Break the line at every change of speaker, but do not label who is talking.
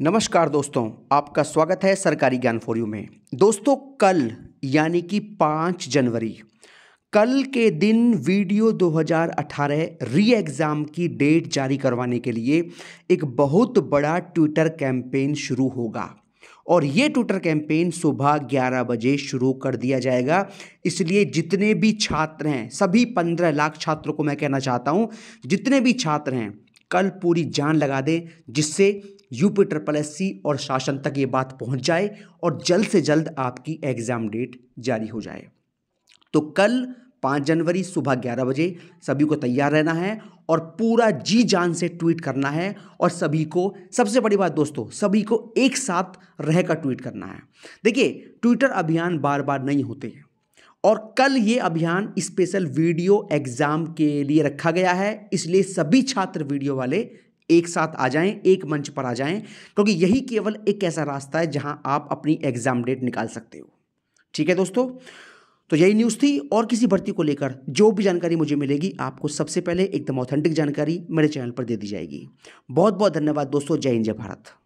नमस्कार दोस्तों आपका स्वागत है सरकारी ज्ञान यू में दोस्तों कल यानी कि पाँच जनवरी कल के दिन वीडियो 2018 री एग्ज़ाम की डेट जारी करवाने के लिए एक बहुत बड़ा ट्विटर कैंपेन शुरू होगा और ये ट्विटर कैंपेन सुबह 11 बजे शुरू कर दिया जाएगा इसलिए जितने भी छात्र हैं सभी 15 लाख छात्रों को मैं कहना चाहता हूँ जितने भी छात्र हैं कल पूरी जान लगा दें जिससे यूपी ट्रिपल एस सी और शासन तक ये बात पहुंच जाए और जल्द से जल्द आपकी एग्ज़ाम डेट जारी हो जाए तो कल पाँच जनवरी सुबह ग्यारह बजे सभी को तैयार रहना है और पूरा जी जान से ट्वीट करना है और सभी को सबसे बड़ी बात दोस्तों सभी को एक साथ रहकर ट्वीट करना है देखिए ट्विटर अभियान बार बार नहीं होते हैं और कल ये अभियान स्पेशल वीडियो एग्ज़ाम के लिए रखा गया है इसलिए सभी छात्र वीडियो वाले एक साथ आ जाएं एक मंच पर आ जाएं क्योंकि यही केवल एक ऐसा रास्ता है जहां आप अपनी एग्ज़ाम डेट निकाल सकते हो ठीक है दोस्तों तो यही न्यूज़ थी और किसी भर्ती को लेकर जो भी जानकारी मुझे मिलेगी आपको सबसे पहले एकदम ऑथेंटिक जानकारी मेरे चैनल पर दे दी जाएगी बहुत बहुत धन्यवाद दोस्तों जय हिंद जय भारत